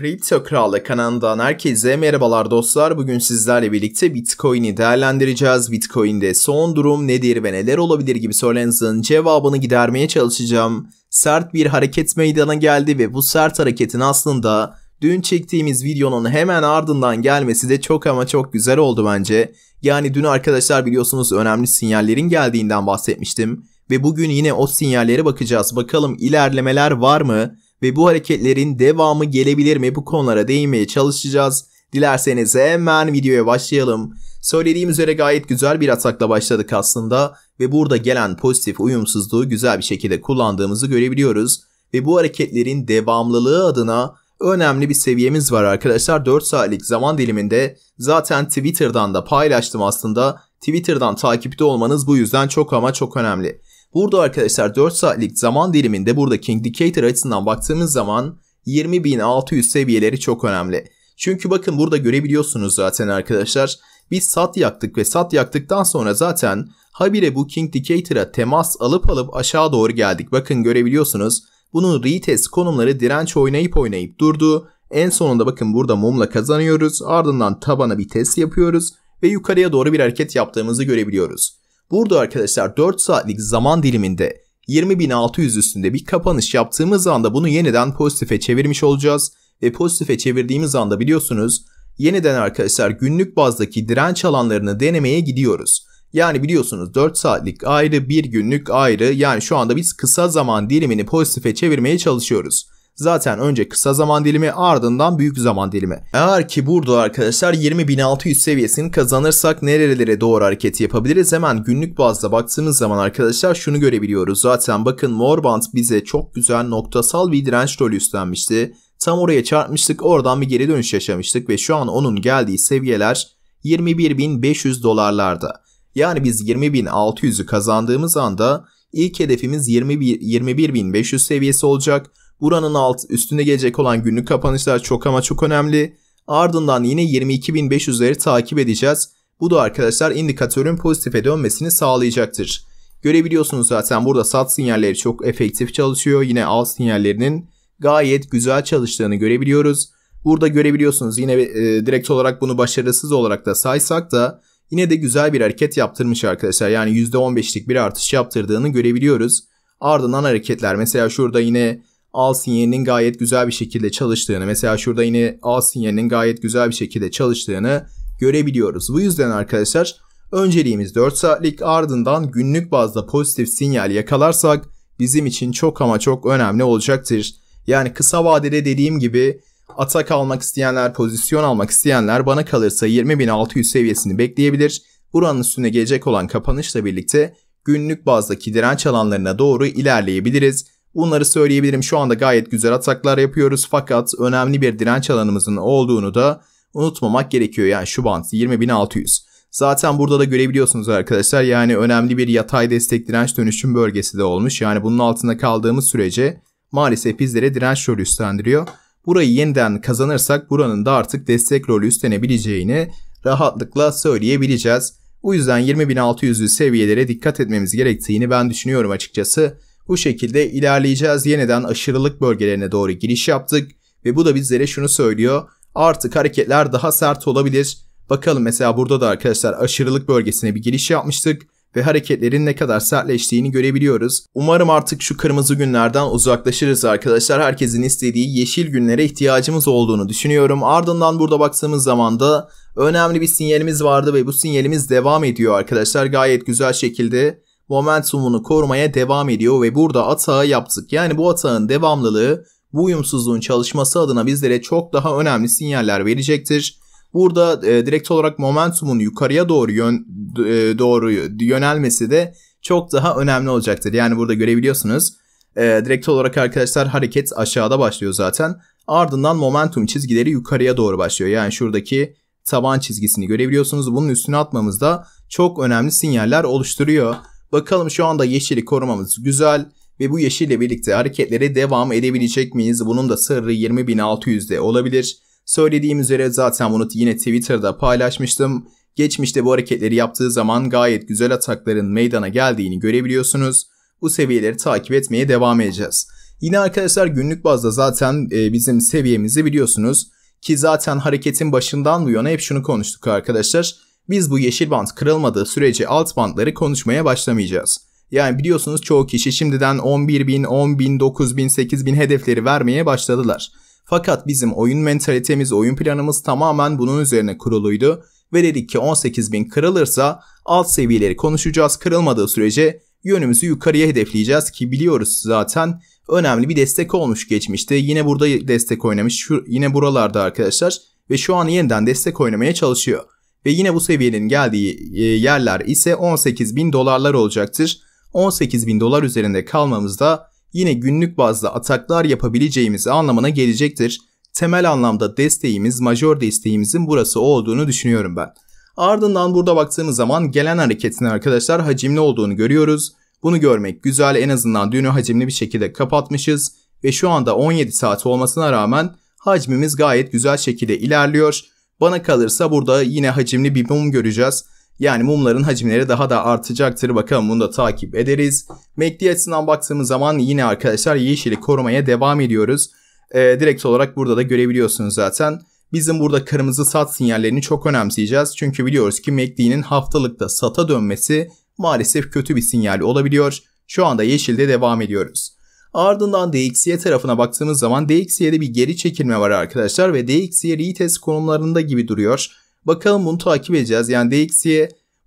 Kripto Kral'la kanalından herkese merhabalar dostlar. Bugün sizlerle birlikte Bitcoin'i değerlendireceğiz. Bitcoin'de son durum nedir ve neler olabilir gibi sorularınızın cevabını gidermeye çalışacağım. Sert bir hareket meydana geldi ve bu sert hareketin aslında dün çektiğimiz videonun hemen ardından gelmesi de çok ama çok güzel oldu bence. Yani dün arkadaşlar biliyorsunuz önemli sinyallerin geldiğinden bahsetmiştim. Ve bugün yine o sinyallere bakacağız. Bakalım ilerlemeler var mı? ve bu hareketlerin devamı gelebilir mi bu konulara değinmeye çalışacağız. Dilerseniz hemen videoya başlayalım. Söylediğim üzere gayet güzel bir atakla başladık aslında ve burada gelen pozitif uyumsuzluğu güzel bir şekilde kullandığımızı görebiliyoruz. Ve bu hareketlerin devamlılığı adına önemli bir seviyemiz var arkadaşlar. 4 saatlik zaman diliminde zaten Twitter'dan da paylaştım aslında. Twitter'dan takipte olmanız bu yüzden çok ama çok önemli. Burada arkadaşlar 4 saatlik zaman diliminde buradaki indicator açısından baktığımız zaman 20.600 seviyeleri çok önemli. Çünkü bakın burada görebiliyorsunuz zaten arkadaşlar. Biz sat yaktık ve sat yaktıktan sonra zaten habire bu King Decatur'a temas alıp alıp aşağı doğru geldik. Bakın görebiliyorsunuz. Bunun retest konumları direnç oynayıp oynayıp durdu. En sonunda bakın burada mumla kazanıyoruz. Ardından tabana bir test yapıyoruz ve yukarıya doğru bir hareket yaptığımızı görebiliyoruz. Burada arkadaşlar 4 saatlik zaman diliminde 20.600 üstünde bir kapanış yaptığımız anda bunu yeniden pozitife çevirmiş olacağız. Ve pozitife çevirdiğimiz anda biliyorsunuz yeniden arkadaşlar günlük bazdaki direnç alanlarını denemeye gidiyoruz. Yani biliyorsunuz 4 saatlik ayrı, 1 günlük ayrı yani şu anda biz kısa zaman dilimini pozitife çevirmeye çalışıyoruz. Zaten önce kısa zaman dilimi ardından büyük zaman dilimi. Eğer ki burada arkadaşlar 20.600 seviyesini kazanırsak nerelere doğru hareket yapabiliriz? Hemen günlük bazda baktığımız zaman arkadaşlar şunu görebiliyoruz. Zaten bakın Morband bize çok güzel noktasal bir direnç rolü üstlenmişti. Tam oraya çarpmıştık oradan bir geri dönüş yaşamıştık ve şu an onun geldiği seviyeler 21.500 dolarlarda. Yani biz 20.600'ü kazandığımız anda ilk hedefimiz 21.500 seviyesi olacak. Buranın alt üstünde gelecek olan günlük kapanışlar çok ama çok önemli. Ardından yine 22.500'leri takip edeceğiz. Bu da arkadaşlar indikatörün pozitife dönmesini sağlayacaktır. Görebiliyorsunuz zaten burada sat sinyalleri çok efektif çalışıyor. Yine al sinyallerinin gayet güzel çalıştığını görebiliyoruz. Burada görebiliyorsunuz yine e, direkt olarak bunu başarısız olarak da saysak da yine de güzel bir hareket yaptırmış arkadaşlar. Yani %15'lik bir artış yaptırdığını görebiliyoruz. Ardından hareketler mesela şurada yine A sinyalinin gayet güzel bir şekilde çalıştığını mesela şurada yine A sinyalinin gayet güzel bir şekilde çalıştığını görebiliyoruz. Bu yüzden arkadaşlar önceliğimiz 4 saatlik ardından günlük bazda pozitif sinyal yakalarsak bizim için çok ama çok önemli olacaktır. Yani kısa vadede dediğim gibi atak almak isteyenler, pozisyon almak isteyenler bana kalırsa 20.600 seviyesini bekleyebilir. Buranın üstüne gelecek olan kapanışla birlikte günlük bazdaki direnç alanlarına doğru ilerleyebiliriz. Bunları söyleyebilirim şu anda gayet güzel ataklar yapıyoruz fakat önemli bir direnç alanımızın olduğunu da unutmamak gerekiyor. Yani şu band 20600. Zaten burada da görebiliyorsunuz arkadaşlar yani önemli bir yatay destek direnç dönüşüm bölgesi de olmuş. Yani bunun altında kaldığımız sürece maalesef bizlere direnç rolü üstlendiriyor. Burayı yeniden kazanırsak buranın da artık destek rolü üstlenebileceğini rahatlıkla söyleyebileceğiz. Bu yüzden 20.600'lü seviyelere dikkat etmemiz gerektiğini ben düşünüyorum açıkçası. Bu şekilde ilerleyeceğiz. Yeniden aşırılık bölgelerine doğru giriş yaptık ve bu da bizlere şunu söylüyor. Artık hareketler daha sert olabilir. Bakalım mesela burada da arkadaşlar aşırılık bölgesine bir giriş yapmıştık ve hareketlerin ne kadar sertleştiğini görebiliyoruz. Umarım artık şu kırmızı günlerden uzaklaşırız arkadaşlar. Herkesin istediği yeşil günlere ihtiyacımız olduğunu düşünüyorum. Ardından burada baktığımız zaman da önemli bir sinyalimiz vardı ve bu sinyalimiz devam ediyor arkadaşlar. Gayet güzel şekilde momentumunu korumaya devam ediyor ve burada atağı yaptık. Yani bu atağın devamlılığı bu uyumsuzluğun çalışması adına bizlere çok daha önemli sinyaller verecektir. Burada e, direkt olarak momentumun yukarıya doğru yön e, doğru yönelmesi de çok daha önemli olacaktır. Yani burada görebiliyorsunuz. E, direkt olarak arkadaşlar hareket aşağıda başlıyor zaten. Ardından momentum çizgileri yukarıya doğru başlıyor. Yani şuradaki taban çizgisini görebiliyorsunuz. Bunun üstüne atmamız da çok önemli sinyaller oluşturuyor. Bakalım şu anda yeşili korumamız güzel ve bu yeşille birlikte hareketlere devam edebilecek miyiz? Bunun da sırrı 20.600'de olabilir. Söylediğim üzere zaten bunu yine Twitter'da paylaşmıştım. Geçmişte bu hareketleri yaptığı zaman gayet güzel atakların meydana geldiğini görebiliyorsunuz. Bu seviyeleri takip etmeye devam edeceğiz. Yine arkadaşlar günlük bazda zaten e, bizim seviyemizi biliyorsunuz. Ki zaten hareketin başından bu yana hep şunu konuştuk arkadaşlar. Biz bu yeşil bant kırılmadığı sürece alt bantları konuşmaya başlamayacağız. Yani biliyorsunuz çoğu kişi şimdiden 11 bin, 10 bin, 9 bin, 8 bin hedefleri vermeye başladılar. Fakat bizim oyun mentalitemiz, oyun planımız tamamen bunun üzerine kuruluydu. Ve dedik ki 18 bin kırılırsa alt seviyeleri konuşacağız. Kırılmadığı sürece yönümüzü yukarıya hedefleyeceğiz ki biliyoruz zaten önemli bir destek olmuş geçmişte. Yine burada destek oynamış, şu, yine buralarda arkadaşlar ve şu an yeniden destek oynamaya çalışıyor ve yine bu seviyenin geldiği e, yerler ise 18 bin dolarlar olacaktır. 18 bin dolar üzerinde kalmamızda yine günlük bazda ataklar yapabileceğimiz anlamına gelecektir. Temel anlamda desteğimiz, major desteğimizin burası olduğunu düşünüyorum ben. Ardından burada baktığımız zaman gelen hareketin arkadaşlar hacimli olduğunu görüyoruz. Bunu görmek güzel en azından dünü hacimli bir şekilde kapatmışız. Ve şu anda 17 saat olmasına rağmen hacmimiz gayet güzel şekilde ilerliyor. Bana kalırsa burada yine hacimli bir mum göreceğiz. Yani mumların hacimleri daha da artacaktır. Bakalım bunu da takip ederiz. MACD açısından baktığımız zaman yine arkadaşlar yeşili korumaya devam ediyoruz. Ee, direkt olarak burada da görebiliyorsunuz zaten. Bizim burada kırmızı sat sinyallerini çok önemseyeceğiz. Çünkü biliyoruz ki MACD'nin haftalıkta sata dönmesi maalesef kötü bir sinyal olabiliyor. Şu anda yeşilde devam ediyoruz. Ardından DXY tarafına baktığımız zaman DXY'de bir geri çekilme var arkadaşlar ve DXY retest konumlarında gibi duruyor. Bakalım bunu takip edeceğiz. Yani DXY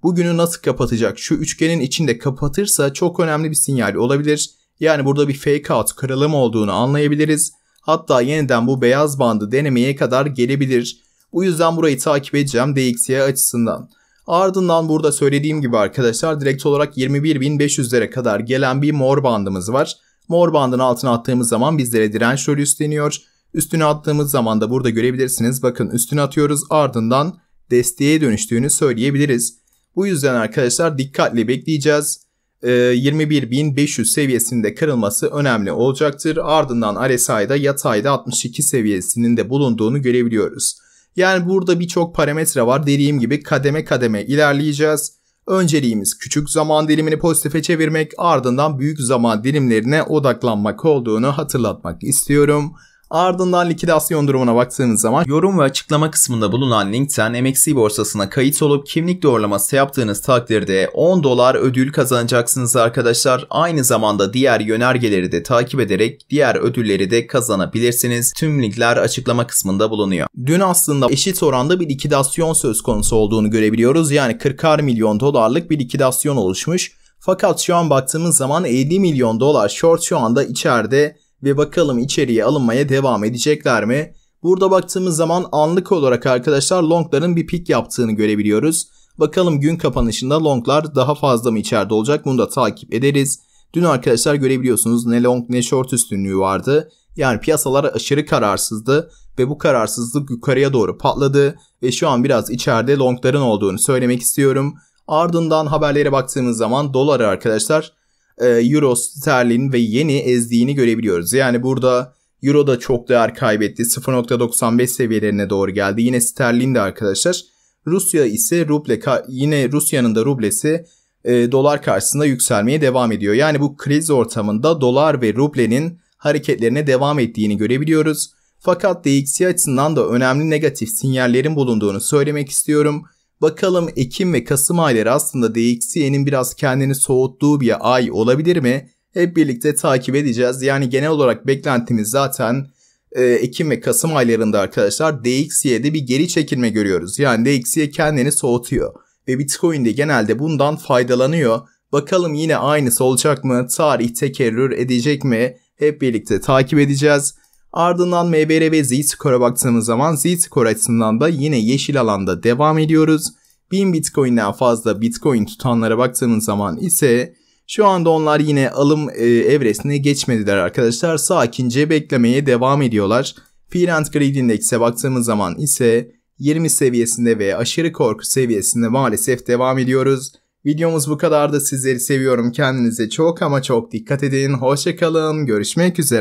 bugünü nasıl kapatacak? Şu üçgenin içinde kapatırsa çok önemli bir sinyal olabilir. Yani burada bir fake out kırılım olduğunu anlayabiliriz. Hatta yeniden bu beyaz bandı denemeye kadar gelebilir. Bu yüzden burayı takip edeceğim DXY açısından. Ardından burada söylediğim gibi arkadaşlar direkt olarak 21.500'lere kadar gelen bir mor bandımız var. Mor bandın altına attığımız zaman bizlere direnç rolü üstleniyor. Üstüne attığımız zaman da burada görebilirsiniz. Bakın üstüne atıyoruz ardından desteğe dönüştüğünü söyleyebiliriz. Bu yüzden arkadaşlar dikkatle bekleyeceğiz. 21.500 ee, seviyesinde kırılması önemli olacaktır. Ardından RSI'da yatayda 62 seviyesinin de bulunduğunu görebiliyoruz. Yani burada birçok parametre var. Dediğim gibi kademe kademe ilerleyeceğiz. Önceliğimiz küçük zaman dilimini pozitife çevirmek ardından büyük zaman dilimlerine odaklanmak olduğunu hatırlatmak istiyorum. Ardından likidasyon durumuna baktığınız zaman yorum ve açıklama kısmında bulunan linkten MXC borsasına kayıt olup kimlik doğrulaması yaptığınız takdirde 10 dolar ödül kazanacaksınız arkadaşlar. Aynı zamanda diğer yönergeleri de takip ederek diğer ödülleri de kazanabilirsiniz. Tüm linkler açıklama kısmında bulunuyor. Dün aslında eşit oranda bir likidasyon söz konusu olduğunu görebiliyoruz. Yani 40 milyon dolarlık bir likidasyon oluşmuş. Fakat şu an baktığımız zaman 50 milyon dolar short şu anda içeride ve bakalım içeriye alınmaya devam edecekler mi? Burada baktığımız zaman anlık olarak arkadaşlar longların bir pik yaptığını görebiliyoruz. Bakalım gün kapanışında longlar daha fazla mı içeride olacak bunu da takip ederiz. Dün arkadaşlar görebiliyorsunuz ne long ne short üstünlüğü vardı. Yani piyasalar aşırı kararsızdı ve bu kararsızlık yukarıya doğru patladı ve şu an biraz içeride longların olduğunu söylemek istiyorum. Ardından haberlere baktığımız zaman dolar arkadaşlar e, euro sterlin ve yeni ezdiğini görebiliyoruz. Yani burada euro da çok değer kaybetti. 0.95 seviyelerine doğru geldi. Yine sterlin de arkadaşlar. Rusya ise ruble yine Rusya'nın da rublesi e, dolar karşısında yükselmeye devam ediyor. Yani bu kriz ortamında dolar ve rublenin hareketlerine devam ettiğini görebiliyoruz. Fakat DXY açısından da önemli negatif sinyallerin bulunduğunu söylemek istiyorum. Bakalım Ekim ve Kasım ayları aslında DXY'nin biraz kendini soğuttuğu bir ay olabilir mi? Hep birlikte takip edeceğiz. Yani genel olarak beklentimiz zaten e, Ekim ve Kasım aylarında arkadaşlar DXY'de bir geri çekilme görüyoruz. Yani DXY kendini soğutuyor. Ve Bitcoin de genelde bundan faydalanıyor. Bakalım yine aynısı olacak mı? Tarih tekerrür edecek mi? Hep birlikte takip edeceğiz. Ardından MBR ve Z-Score'a baktığımız zaman Z-Score açısından da yine yeşil alanda devam ediyoruz. 1000 Bitcoin'den fazla Bitcoin tutanlara baktığımız zaman ise şu anda onlar yine alım e, evresine geçmediler arkadaşlar. Sakince beklemeye devam ediyorlar. Fear and Greed Index'e baktığımız zaman ise 20 seviyesinde ve aşırı korku seviyesinde maalesef devam ediyoruz. Videomuz bu kadardı. Sizleri seviyorum. Kendinize çok ama çok dikkat edin. Hoşçakalın. Görüşmek üzere.